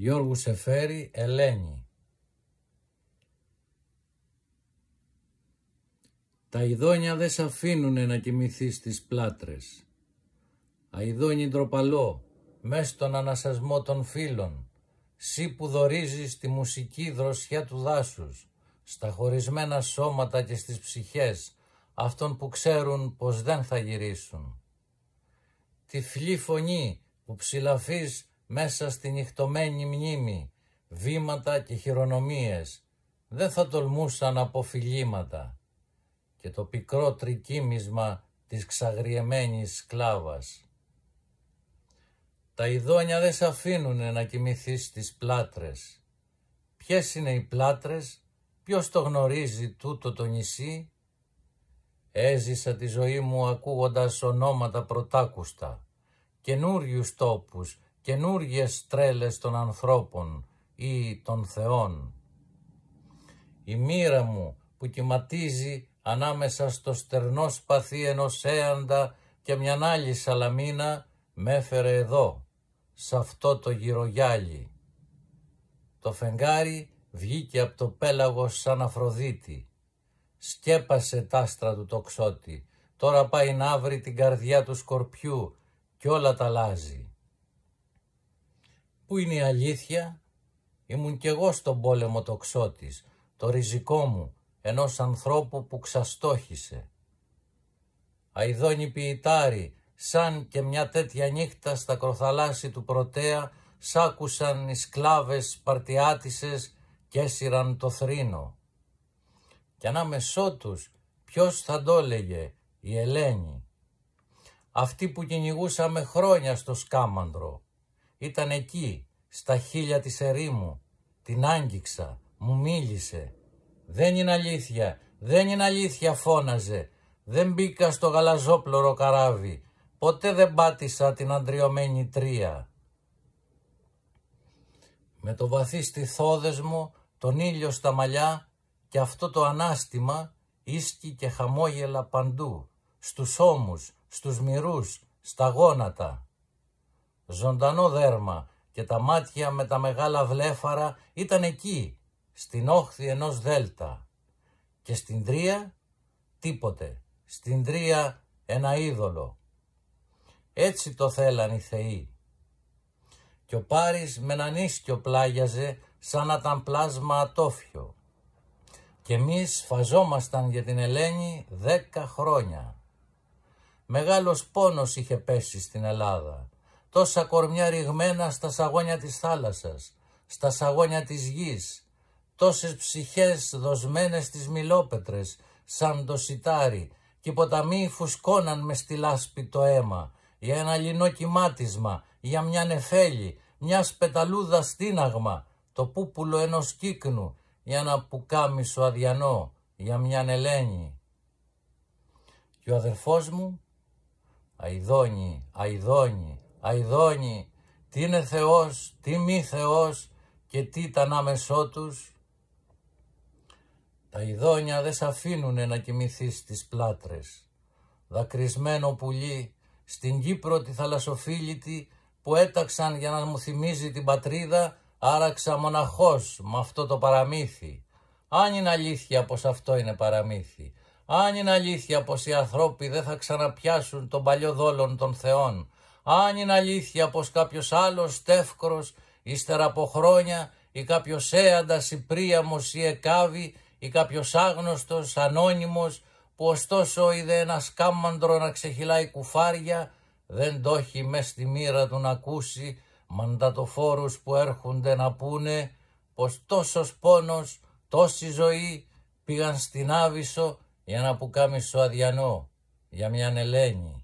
Γιώργου Σεφέρη, Ελένη. Τα ειδόνια δεν σ' αφήνουνε να κοιμηθεί στις πλάτρες. Αιδόνι ντροπαλό, μες στον ανασασμό των φίλων, σύ που δορίζεις τη μουσική δροσιά του δάσους, στα χωρισμένα σώματα και στις ψυχές, αυτών που ξέρουν πως δεν θα γυρίσουν. φλή φωνή που ψηλαφείς μέσα στη νυχτωμένη μνήμη, βήματα και χειρονομίες, δεν θα τολμούσαν φιλήματα και το πικρό τρικύμισμα της ξαγριεμένης σκλάβας. Τα ειδόνια δεν σε αφήνουν να κοιμηθείς στις πλάτρες. Ποιες είναι οι πλάτρες, ποιος το γνωρίζει τούτο το νησί. Έζησα τη ζωή μου ακούγοντας ονόματα πρωτάκουστα, καινούριους τόπους καινούργιες τρέλες των ανθρώπων ή των θεών. Η μοίρα μου που κυματίζει ανάμεσα στο στερνό σπαθί ενός έαντα και μια άλλη σαλαμίνα με έφερε εδώ, σε αυτό το γυρογιάλι. Το φεγγάρι βγήκε από το πέλαγο σαν Αφροδίτη. Σκέπασε τ' άστρα του τοξότη, τώρα πάει να βρει την καρδιά του σκορπιού και όλα τα αλλάζει. Πού είναι η αλήθεια, ήμουν κι εγώ στον πόλεμο τοξότης, το ριζικό μου, ενός ανθρώπου που ξαστόχησε. στον πολεμο το ξωτης το ριζικο μου ποιητάρι, σαν και μια τέτοια νύχτα στα κροθαλάσσι του Πρωτέα, σ' άκουσαν οι σκλάβες παρτιάτισες και έσυραν το θρήνο. Κι ανάμεσό τους ποιος θα το έλεγε, η Ελένη. Αυτή που κυνηγούσαμε χρόνια στο σκάμαντρο, ήταν εκεί, στα χείλια της ερήμου. Την άγγιξα, μου μίλησε. «Δεν είναι αλήθεια, δεν είναι αλήθεια» φώναζε. «Δεν μπήκα στο γαλαζόπλωρο καράβι. Ποτέ δεν πάτησα την αντριωμένη τρία». Με το βαθύ στιθόδες μου, τον ήλιο στα μαλλιά και αυτό το ανάστημα ίσκι και χαμόγελα παντού, στους ώμους, στους μυρούς, στα γόνατα ζωντανό δέρμα και τα μάτια με τα μεγάλα βλέφαρα ήταν εκεί, στην όχθη ενός δέλτα. Και στην τρία τίποτε, στην τρία ένα είδωλο. Έτσι το θέλαν οι θεοί. Και ο Πάρης με έναν ίσκιο πλάγιαζε σαν να ήταν πλάσμα ατόφιο. Και εμείς φαζόμασταν για την Ελένη δέκα χρόνια. Μεγάλος πόνος είχε πέσει στην Ελλάδα τόσα κορμιά ρηγμένα στα σαγόνια της θάλασσας, στα σαγόνια της γης, τόσες ψυχές δοσμένες στις μιλόπετρες, σαν το σιτάρι, και ποταμοί φουσκώναν μες στη λάσπη το αίμα, για ένα λινό κυμάτισμα, για μια νεφέλη, μια σπεταλούδα στίναγμα, το πούπουλο ενός κύκνου, για ένα πουκάμισο αδιανό, για μια νελένη. Και ο αδερφός μου, αϊδόνι, αϊδόνι, αιδώνει τι είναι Θεός, τι μη Θεός και τι ήταν άμεσό τους. Τα ειδόνια δεν σ' αφήνουνε να κοιμηθείς στις πλάτρες. Δακρυσμένο πουλί στην Κύπρο τη θαλασσοφίλητη που έταξαν για να μου θυμίζει την πατρίδα άραξα μοναχός με αυτό το παραμύθι. Αν είναι αλήθεια πως αυτό είναι παραμύθι. Αν είναι αλήθεια πως οι ανθρώποι δεν θα ξαναπιάσουν τον παλιό δόλον των θεών αν είναι αλήθεια πως κάποιος άλλος τεύκρος, ύστερα από χρόνια, ή κάποιος έαντας ή πρίαμος ή εκάβη, ή κάποιος άγνωστος, ανώνυμος, που ωστόσο είδε ένα σκάμαντρο να ξεχυλάει κουφάρια, δεν το έχει μες στη μοίρα του να ακούσει μαντατοφόρους που έρχονται να πούνε πως τόσος πόνος, τόση ζωή πήγαν στην Άβυσσο για να πουκάμισο αδιανό, για μια Ελένη.